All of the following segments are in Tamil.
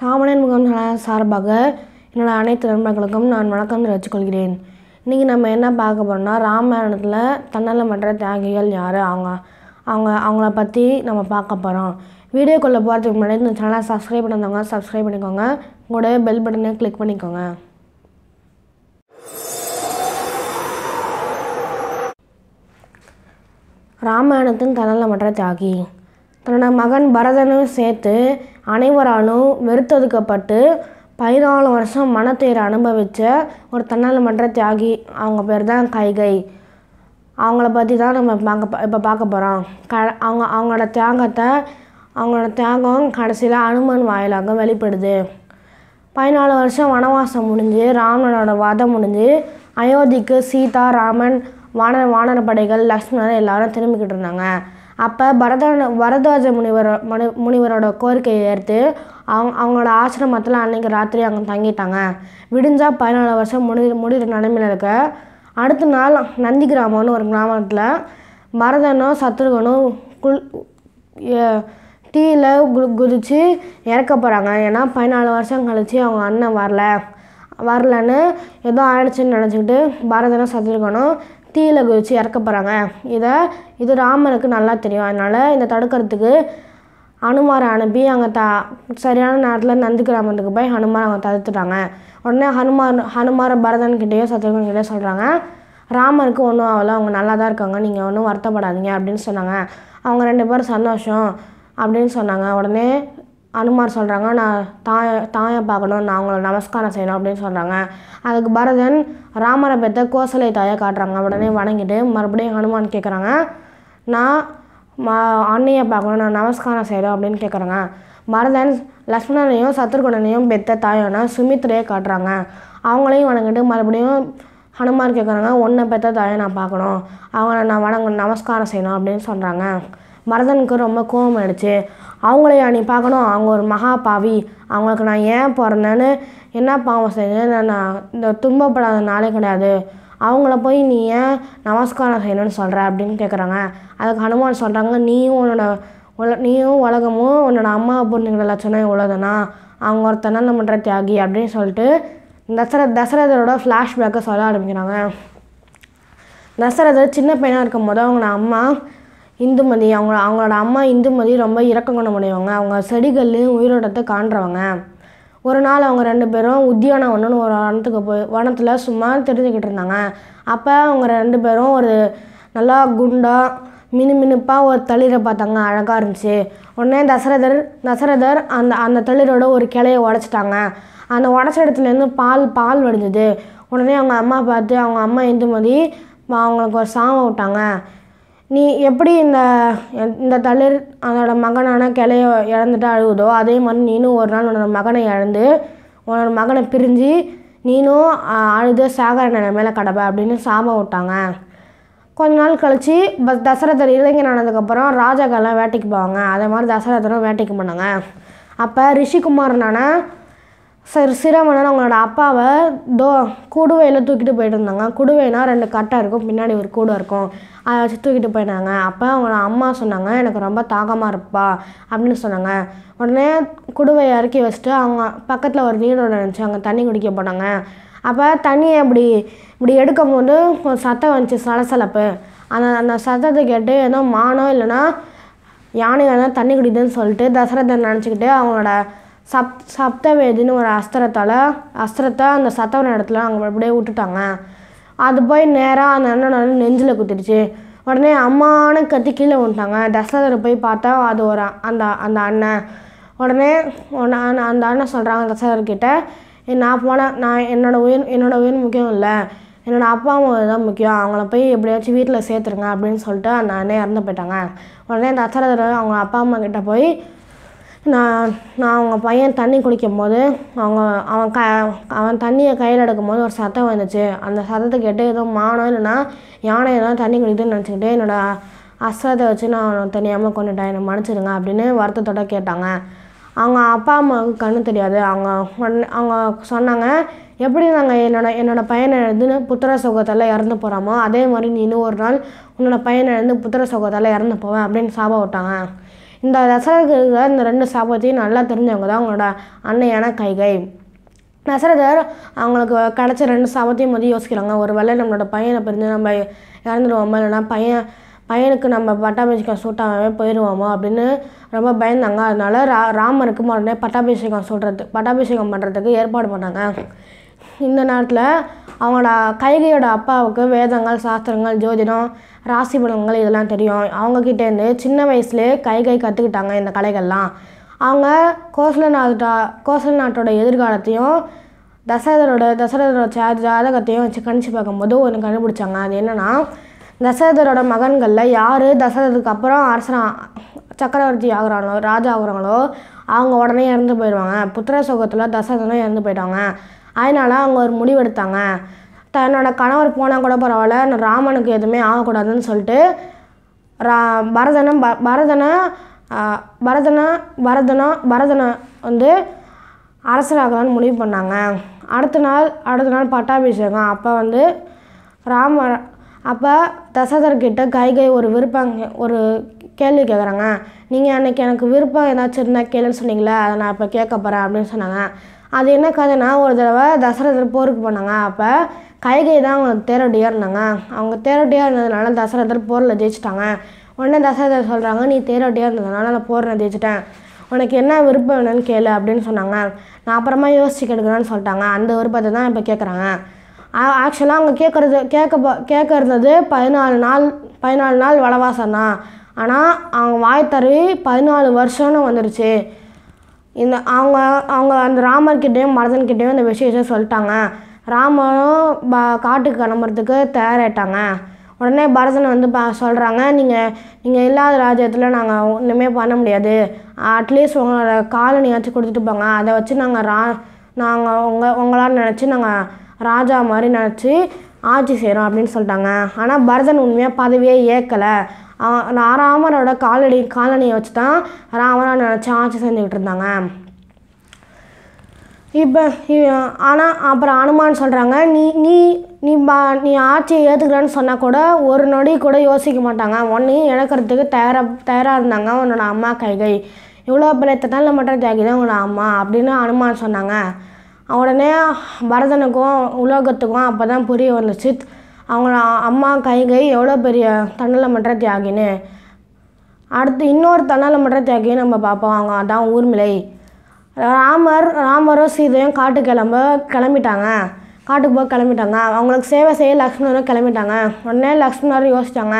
சாமணன் முகம் சார்பாக என்னோடய அனைத்து நண்பர்களுக்கும் நான் வணக்கம் தெரிவித்துக்கொள்கிறேன் இன்றைக்கி நம்ம என்ன பார்க்க போகிறோம்னா ராமாயணத்தில் தன்னலமற்ற தியாகிகள் யார் அவங்க அவங்க அவங்கள பற்றி நம்ம பார்க்க போகிறோம் வீடியோக்குள்ளே போகிறதுக்கு முன்னாடி இந்த சேனலை சப்ஸ்கிரைப் பண்ணுறவங்க சப்ஸ்கிரைப் பண்ணிக்கோங்க உங்களோட பெல் பட்டனை கிளிக் பண்ணிக்கோங்க ராமாயணத்தின் தன்னலமற்ற தியாகி தன்னோட மகன் பரதனும் சேர்த்து அனைவராலும் வெறுத்தொதுக்கப்பட்டு பதினாலு வருஷம் மனத்தேர் அனுபவித்த ஒரு மன்ற தியாகி அவங்க பேர் தான் கைகை அவங்கள பற்றி தான் நம்ம பார்க்க இப்போ பார்க்க போகிறோம் க அவங்க அவங்களோட தியாகத்தை அவங்களோட தியாகம் கடைசியில் அனுமன் வாயிலாக வெளிப்படுது பதினாலு வருஷம் வனவாசம் முடிஞ்சு ராமனோட வதம் முடிஞ்சு அயோத்திக்கு சீதா ராமன் வான வானரப்படைகள் லக்ஷ்மணன் எல்லாரும் திரும்பிக்கிட்டு இருந்தாங்க அப்போ பரத பரதாஜ முனிவர மனு முனிவரோட கோரிக்கையை ஏற்று அவங்க அவங்களோட ஆசிரமத்தில் அன்றைக்கி ராத்திரி அங்கே தங்கிட்டாங்க விடிஞ்சால் பதினாலு வருஷம் முடி முடிகிற நிலமையில இருக்க அடுத்த நாள் நந்தி கிராமம்னு ஒரு கிராமத்தில் பரதனும் சத்ருகனும் குள் டீயில் கு குதித்து இறக்க போகிறாங்க ஏன்னா பதினாலு வருஷம் கழித்து அவங்க அண்ணன் வரல வரலன்னு ஏதோ ஆயிடுச்சுன்னு நினச்சிக்கிட்டு பரதனும் சத்ருகனும் தீயில வச்சு இறக்க போகிறாங்க இதை இது ராமனுக்கு நல்லா தெரியும் அதனால் இந்த தடுக்கிறதுக்கு ஹனுமாரை அனுப்பி அங்கே த சரியான நேரத்தில் நந்தி போய் ஹனுமார் அவங்க தடுத்துட்டாங்க உடனே ஹனுமார் ஹனுமார பரதன்கிட்டயோ சத்ருகன்கிட்டயோ சொல்கிறாங்க ராமருக்கு ஒன்றும் ஆகலை அவங்க நல்லா தான் இருக்காங்க நீங்கள் ஒன்றும் வருத்தப்படாதீங்க அப்படின்னு சொன்னாங்க அவங்க ரெண்டு பேரும் சந்தோஷம் அப்படின்னு சொன்னாங்க உடனே அனுமார் சொல்கிறாங்க நான் தாய தாயை பார்க்கணும் நான் அவங்கள நமஸ்காரம் செய்யணும் அப்படின்னு சொல்கிறாங்க அதுக்கு பரதன் ராமரை பெற்ற கோசலை தாயை காட்டுறாங்க உடனே வணங்கிட்டு மறுபடியும் ஹனுமான் கேட்குறாங்க நான் மா அன்னையை பார்க்கணும் நான் நமஸ்காரம் செய்கிறோம் அப்படின்னு கேட்குறாங்க மருதன் லக்ஷ்மணனையும் சத்ருகுணனையும் பெத்த தாயான சுமித்ரையை காட்டுறாங்க அவங்களையும் வணங்கிட்டு மறுபடியும் ஹனுமான் கேட்குறாங்க ஒன்றை பெத்த தாயை நான் பார்க்கணும் அவங்கள நான் வணங்க நமஸ்காரம் செய்யணும் அப்படின்னு சொல்கிறாங்க மருதனுக்கு ரொம்ப கோபம் ஆயிடுச்சு அவங்களையா நீ பார்க்கணும் அவங்க ஒரு மகா பாவி அவங்களுக்கு நான் ஏன் பிறந்தேன்னு என்ன பாவம் செய்யணும் நான் இந்த துன்பப்படாத நாளே கிடையாது அவங்கள போய் நீ ஏன் நமஸ்காரம் செய்யணும்னு சொல்கிற அப்படின்னு கேட்குறாங்க அதுக்கு ஹனுமான் சொல்கிறாங்க நீயும் உன்னோட உல நீயும் உலகமும் உன்னோட அம்மா பொண்ணுங்கிற லட்சணம் இவ்வளோதானா அவங்க ஒருத்தனா நம்மன்ற தியாகி அப்படின்னு சொல்லிட்டு தசரத் தசரதரோட ஃப்ளாஷ்பேக்கை சொல்ல ஆரம்பிக்கிறாங்க தசரதர் சின்ன பையனாக இருக்கும் போது அவங்க அம்மா இந்துமதி அவங்க அவங்களோட அம்மா இந்துமதி ரொம்ப கொண்ட முடியவங்க அவங்க செடிகள்லேயும் உயிரோட்டத்தை காண்றவங்க ஒரு நாள் அவங்க ரெண்டு பேரும் உத்தியானம் ஒன்றுன்னு ஒரு வனத்துக்கு போய் வனத்தில் சும்மா தெரிஞ்சுக்கிட்டு இருந்தாங்க அப்போ அவங்க ரெண்டு பேரும் ஒரு நல்லா குண்டாக மினுமினுப்பாக ஒரு தளிரை பார்த்தாங்க அழகாக இருந்துச்சு உடனே தசரதர் தசரதர் அந்த அந்த தளிரோட ஒரு கிளையை உடச்சிட்டாங்க அந்த உடச்ச இடத்துலேருந்து பால் பால் வடிஞ்சது உடனே அவங்க அம்மா பார்த்து அவங்க அம்மா இந்துமதி அவங்களுக்கு ஒரு சாமை விட்டாங்க நீ எப்படி இந்த இந்த தளிர் அதோட மகனான கிளைய இழந்துட்டு அழுகுதோ அதே மாதிரி நீனும் ஒரு நாள் உன்னோட மகனை இழந்து உன்னோட மகனை பிரிஞ்சு நீனும் அழுது சாகர நிலைமையில கிடப்ப அப்படின்னு சாபம் விட்டாங்க கொஞ்ச நாள் கழித்து பஸ் தசரதர் இளைஞர் ஆனதுக்கப்புறம் ராஜாக்கெல்லாம் வேட்டைக்கு போவாங்க அதே மாதிரி தசரதரும் வேட்டைக்கு போனாங்க அப்போ ரிஷிகுமாரனான சரி சிரமணன் அவங்களோட அப்பாவை தோ குடுவையில் தூக்கிட்டு போயிட்டு இருந்தாங்க குடுவைனா ரெண்டு கட்டை இருக்கும் பின்னாடி ஒரு கூடை இருக்கும் அதை வச்சு தூக்கிட்டு போயிட்டாங்க அப்போ அவங்களோட அம்மா சொன்னாங்க எனக்கு ரொம்ப தாகமாக இருப்பா அப்படின்னு சொன்னாங்க உடனே குடுவையை இறக்கி வச்சுட்டு அவங்க பக்கத்தில் ஒரு நீரோட இருந்துச்சு அங்கே தண்ணி குடிக்க போனாங்க அப்போ தண்ணியை இப்படி இப்படி எடுக்கும் போது சத்தம் வந்துச்சு சலசலப்பு அந்த அந்த சத்தத்தை கேட்டு ஏதோ மானோ இல்லைன்னா யானை தண்ணி குடிக்குதுன்னு சொல்லிட்டு தசரதன் நினச்சிக்கிட்டு அவங்களோட சப் சப்தவேதின்னு ஒரு அஸ்திரத்தால் அஸ்திரத்தை அந்த சத்தவன இடத்துல அங்கே அப்படியே விட்டுட்டாங்க அது போய் நேராக அந்த அண்ணனோட நெஞ்சில் குத்திடுச்சு உடனே அம்மானு கத்தி கீழே விட்டுட்டாங்க தசரதரை போய் பார்த்தா அது ஒரு அந்த அந்த அண்ணன் உடனே உடனே அந்த அண்ணன் சொல்கிறாங்க தசரதர்கிட்ட நான் போனேன் நான் என்னோடய உயிர் என்னோடய உயிர் முக்கியம் இல்லை என்னோடய அப்பா அம்மா தான் முக்கியம் அவங்கள போய் எப்படியாச்சும் வீட்டில் சேர்த்துருங்க அப்படின்னு சொல்லிட்டு அந்த அண்ணன் இறந்து போயிட்டாங்க உடனே தசரதர் அவங்க அப்பா அம்மா கிட்டே போய் நான் நான் அவங்க பையன் தண்ணி குடிக்கும் போது அவங்க அவன் க அவன் தண்ணியை கையில் எடுக்கும்போது ஒரு சத்தம் வந்துச்சு அந்த சத்தத்தை கேட்டு ஏதோ மானோ இல்லைன்னா யானை ஏதோ தண்ணி குளிக்குதுன்னு நினச்சிக்கிட்டு என்னோடய அஸ்திரத்தை வச்சு நான் தனியாக கொண்டுட்டேன் என்னை மன்னிச்சிடுங்க அப்படின்னு வருத்தத்தோட கேட்டாங்க அவங்க அப்பா அம்மாவுக்கு கண்ணு தெரியாது அவங்க அவங்க சொன்னாங்க எப்படி நாங்கள் என்னோட என்னோடய பையனை எழுந்து புத்திர சோகத்தால் இறந்து போகிறாமோ அதே மாதிரி நீ இன்னும் ஒரு நாள் உன்னோட பையனை எழுந்து புத்திர சோகத்தால் இறந்து போவேன் அப்படின்னு சாபம் விட்டாங்க இந்த தசரதருக்கு இந்த ரெண்டு சாபத்தையும் நல்லா தெரிஞ்சவங்க தான் அவங்களோட அன்னையான கைகை தசரதர் அவங்களுக்கு கிடச்ச ரெண்டு சாபத்தையும் வந்து யோசிக்கிறாங்க ஒரு வேளை நம்மளோட பையனை பிரிஞ்சு நம்ம இறந்துடுவோமா இல்லைனா பையன் பையனுக்கு நம்ம பட்டாபிஷேகம் சூட்டாகவே போயிடுவோமா அப்படின்னு ரொம்ப பயந்தாங்க அதனால் ரா ராமருக்கு உடனே பட்டாபிஷேகம் சொல்கிறது பட்டாபிஷேகம் பண்ணுறதுக்கு ஏற்பாடு பண்ணாங்க இந்த நேரத்தில் அவங்களோட கைகையோட அப்பாவுக்கு வேதங்கள் சாஸ்திரங்கள் ஜோதிடம் ராசி பலன்கள் இதெல்லாம் தெரியும் அவங்கக்கிட்டேருந்து சின்ன வயசுலேயே கைகை கற்றுக்கிட்டாங்க இந்த கலைகள்லாம் அவங்க கோசல நாட்டா கோசல நாட்டோட எதிர்காலத்தையும் தசரதரோட தசரதரோட ஜாதகத்தையும் வச்சு கணிச்சு பார்க்கும்போது ஒன்று கண்டுபிடிச்சாங்க அது என்னென்னா தசரதரோட மகன்களில் யார் தசரதுக்கு அப்புறம் அரசரா சக்கரவர்த்தி ஆகுறாங்களோ ராஜா ஆகுறாங்களோ அவங்க உடனே இறந்து போயிடுவாங்க புத்திர சோகத்தில் தசரதனும் இறந்து போயிட்டாங்க அதனால் அவங்க ஒரு முடிவெடுத்தாங்க தன்னோட கணவர் போனால் கூட பரவாயில்ல ராமனுக்கு எதுவுமே ஆகக்கூடாதுன்னு சொல்லிட்டு ரா பரதனும் ப பரதனை பரதனை பரதனை பரதனை வந்து அரசராகலான்னு முடிவு பண்ணாங்க அடுத்த நாள் அடுத்த நாள் பட்டாபிஷேகம் அப்போ வந்து ராம அப்போ தசதர்கிட்ட கைகை ஒரு விருப்பம் ஒரு கேள்வி கேட்குறாங்க நீங்கள் அன்றைக்கி எனக்கு விருப்பம் ஏதாச்சும் இருந்தால் கேளுன்னு சொன்னீங்களே அதை நான் இப்போ கேட்க போகிறேன் அப்படின்னு சொன்னாங்க அது என்ன கதைன்னா ஒரு தடவை தசரதர் போருக்கு போனாங்க அப்போ கைகை தான் அவங்க தேரோட்டியாக இருந்தாங்க அவங்க தேரோட்டியாக இருந்ததுனால தசரதர் போரில் ஜெயிச்சிட்டாங்க உடனே தசரதர் சொல்கிறாங்க நீ தேரோட்டியாக இருந்ததுனால நான் போரில் ஜெயிச்சிட்டேன் உனக்கு என்ன விருப்பம் வேணும்னு கேளு அப்படின்னு சொன்னாங்க நான் அப்புறமா யோசிச்சு கெடுக்கிறேன்னு சொல்லிட்டாங்க அந்த விருப்பத்தை தான் இப்போ கேட்குறாங்க ஆக்சுவலாக அவங்க கேட்குறது கேட்க கேட்க இருந்தது பதினாலு நாள் பதினாலு நாள் வளவாசம் தான் ஆனால் அவங்க வாய் தருவி பதினாலு வருஷம்னு வந்துருச்சு இந்த அவங்க அவங்க அந்த மரதன் கிட்டேயும் இந்த விஷயத்த சொல்லிட்டாங்க ராமரும் ப காட்டுக்கு கிளம்புறதுக்கு தயாராகிட்டாங்க உடனே பரதன் வந்து பா சொல்கிறாங்க நீங்கள் நீங்கள் இல்லாத ராஜ்யத்தில் நாங்கள் ஒன்றுமே பண்ண முடியாது அட்லீஸ்ட் உங்களோட காலனியாச்சும் கொடுத்துட்டு போங்க அதை வச்சு நாங்கள் ரா நாங்கள் உங்கள் உங்களால் நினச்சி நாங்கள் ராஜா மாதிரி நினச்சி ஆட்சி செய்கிறோம் அப்படின்னு சொல்லிட்டாங்க ஆனால் பரதன் உண்மையாக பதவியே ஏற்கலை ராமனோட காலடி காலனியை வச்சு தான் ராவணா நினச்சி ஆட்சி செஞ்சுக்கிட்டு இருந்தாங்க இப்போ ஆனால் அப்புறம் அனுமான் சொல்கிறாங்க நீ நீ நீ பா நீ ஆட்சியை ஏற்றுக்கிறேன்னு சொன்னால் கூட ஒரு நொடி கூட யோசிக்க மாட்டாங்க ஒன்றையும் இழக்கிறதுக்கு தயாராக தயாராக இருந்தாங்க உன்னோட அம்மா கைகை இவ்வளோ பிள்ளைத்தனால மட்டும் தியாகி தான் உன்னோட அம்மா அப்படின்னு அனுமான் சொன்னாங்க உடனே பரதனுக்கும் உலோகத்துக்கும் அப்போ தான் புரிய வந்துச்சு அவங்க அம்மா கை கை எவ்வளோ பெரிய தன்னலமற்ற தியாகின்னு அடுத்து இன்னொரு தன்னலமற்ற தியாகியும் நம்ம பார்ப்போம் அவங்க அதான் ஊர்மிலை ராமர் ராமரும் சீதையும் காட்டு கிளம்ப கிளம்பிட்டாங்க காட்டுக்கு போய் கிளம்பிட்டாங்க அவங்களுக்கு சேவை செய்ய லக்ஷ்மணரும் கிளம்பிட்டாங்க உடனே லக்ஷ்மணர் யோசித்தாங்க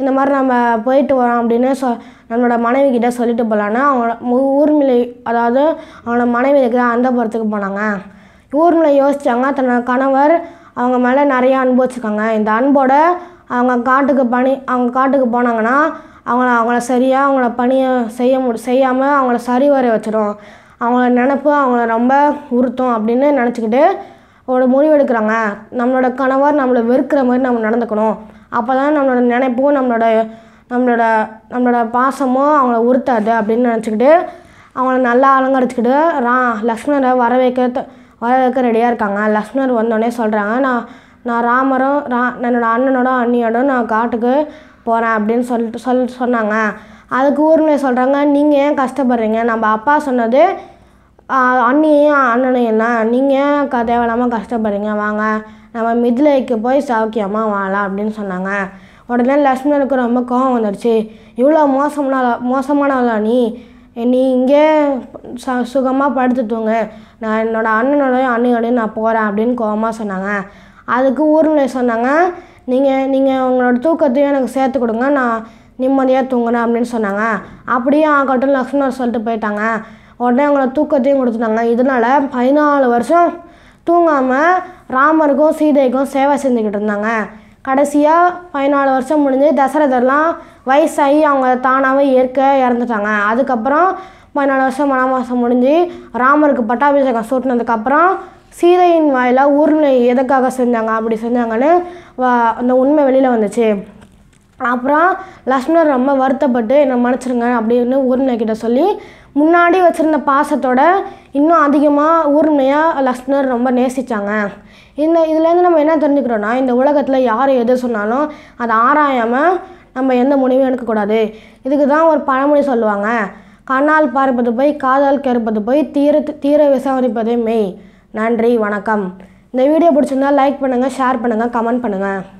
இந்த மாதிரி நம்ம போயிட்டு வரோம் அப்படின்னு சொ நம்மளோட மனைவி கிட்டே சொல்லிட்டு போகலான்னு அவங்க ஊர்மிலை அதாவது அவனோட மனைவி இருக்கிற அந்த புறத்துக்கு போனாங்க ஊர்மிலை யோசித்தாங்க தன்னோட கணவர் அவங்க மேலே நிறையா அனுபவிச்சுருக்காங்க இந்த அன்போட அவங்க காட்டுக்கு பணி அவங்க காட்டுக்கு போனாங்கன்னா அவங்கள அவங்கள சரியாக அவங்கள பணியை செய்ய முடி செய்யாமல் அவங்கள சரி வர வச்சிடும் அவங்கள நினப்பு அவங்கள ரொம்ப உறுத்தும் அப்படின்னு நினச்சிக்கிட்டு ஒரு முடிவெடுக்கிறாங்க நம்மளோட கணவர் நம்மளை வெறுக்கிற மாதிரி நம்ம நடந்துக்கணும் அப்போ தான் நம்மளோட நினைப்பும் நம்மளோட நம்மளோட நம்மளோட பாசமும் அவங்கள உறுத்தாது அப்படின்னு நினச்சிக்கிட்டு அவங்கள நல்லா அலங்கரிச்சுக்கிட்டு ரா லக்ஷ்மணரை வர வைக்க வரதுக்கு ரெடியாக இருக்காங்க லக்ஷ்மணர் வந்தோடனே சொல்கிறாங்க நான் நான் ராமரும் ரா என்னோடய அண்ணனோட அண்ணியோட நான் காட்டுக்கு போகிறேன் அப்படின்னு சொல்லிட்டு சொல் சொன்னாங்க அதுக்கு ஊர்மையை சொல்கிறாங்க நீங்கள் ஏன் கஷ்டப்படுறீங்க நம்ம அப்பா சொன்னது அண்ணியும் அண்ணனையும் தான் நீங்கள் ஏன் க தேவையில்லாமல் கஷ்டப்படுறீங்க வாங்க நம்ம மிதிலைக்கு போய் சௌக்கியமாக வாழலாம் அப்படின்னு சொன்னாங்க உடனே லக்ஷ்மணனுக்கு ரொம்ப கோபம் வந்துடுச்சு இவ்வளோ மோசமான மோசமானவளா நீ நீ இங்கே ச சுகமாக படுத்து தூங்க நான் என்னோடய அண்ணனோடையும் அண்ணனோடையும் நான் போகிறேன் அப்படின்னு கோபமாக சொன்னாங்க அதுக்கு ஊரில் சொன்னாங்க நீங்கள் நீங்கள் உங்களோட தூக்கத்தையும் எனக்கு சேர்த்து கொடுங்க நான் நிம்மதியாக தூங்குறேன் அப்படின்னு சொன்னாங்க அப்படியே ஆகட்டும் லக்ஷ்மணர் சொல்லிட்டு போயிட்டாங்க உடனே அவங்களோட தூக்கத்தையும் கொடுத்துட்டாங்க இதனால் பதினாலு வருஷம் தூங்காமல் ராமருக்கும் சீதைக்கும் சேவை செஞ்சுக்கிட்டு இருந்தாங்க கடைசியாக பதினாலு வருஷம் முடிஞ்சு தசரதெல்லாம் வயசாகி அவங்க தானாகவே இயற்கையாக இறந்துட்டாங்க அதுக்கப்புறம் பதினாலு வருஷம் மாதம் முடிஞ்சு ராமருக்கு பட்டாபிஷேகம் சூட்டினதுக்கப்புறம் சீதையின் வாயில் ஊர்மிளை எதுக்காக செஞ்சாங்க அப்படி செஞ்சாங்கன்னு அந்த உண்மை வெளியில் வந்துச்சு அப்புறம் லக்ஷ்மணர் ரொம்ப வருத்தப்பட்டு என்னை மன்னிச்சிருங்க அப்படின்னு கிட்ட சொல்லி முன்னாடி வச்சுருந்த பாசத்தோட இன்னும் அதிகமாக ஊர்மையாக லக்ஷ்மணர் ரொம்ப நேசித்தாங்க இந்த இதுலேருந்து நம்ம என்ன தெரிஞ்சுக்கிறோன்னா இந்த உலகத்தில் யார் எது சொன்னாலும் அதை ஆராயாமல் நம்ம எந்த முடிவும் எடுக்கக்கூடாது இதுக்கு தான் ஒரு பழமொழி சொல்லுவாங்க கண்ணால் பார்ப்பது போய் காதல் கேட்பது போய் தீர தீர விசாரிப்பதே மெய் நன்றி வணக்கம் இந்த வீடியோ பிடிச்சிருந்தால் லைக் பண்ணுங்கள் ஷேர் பண்ணுங்கள் கமெண்ட் பண்ணுங்கள்